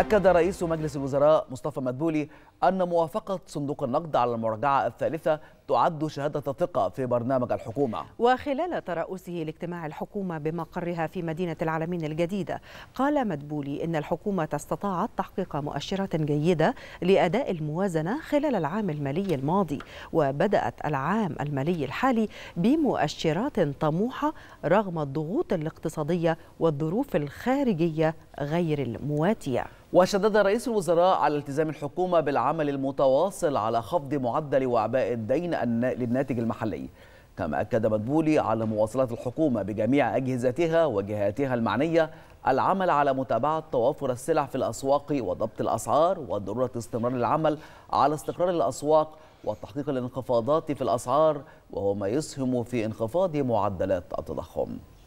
أكد رئيس مجلس الوزراء مصطفى مدبولي أن موافقة صندوق النقد على المراجعة الثالثة تعد شهادة ثقة في برنامج الحكومة وخلال ترأسه لاجتماع الحكومة بمقرها في مدينة العالمين الجديدة قال مدبولي إن الحكومة استطاعت تحقيق مؤشرات جيدة لأداء الموازنة خلال العام المالي الماضي وبدأت العام المالي الحالي بمؤشرات طموحة رغم الضغوط الاقتصادية والظروف الخارجية غير المواتية وشدد رئيس الوزراء على التزام الحكومة بالعمل المتواصل على خفض معدل وعباء الدين للناتج المحلي كما أكد مدبولي على مواصلة الحكومة بجميع أجهزتها وجهاتها المعنية العمل على متابعة توافر السلع في الأسواق وضبط الأسعار وضرورة استمرار العمل على استقرار الأسواق وتحقيق الانخفاضات في الأسعار وهو ما يسهم في انخفاض معدلات التضخم